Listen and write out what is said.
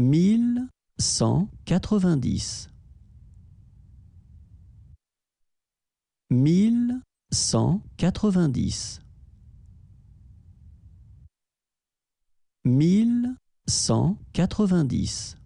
mille cent quatre-vingt-dix. mille cent quatre-vingt-dix. mille cent quatre-vingt-dix.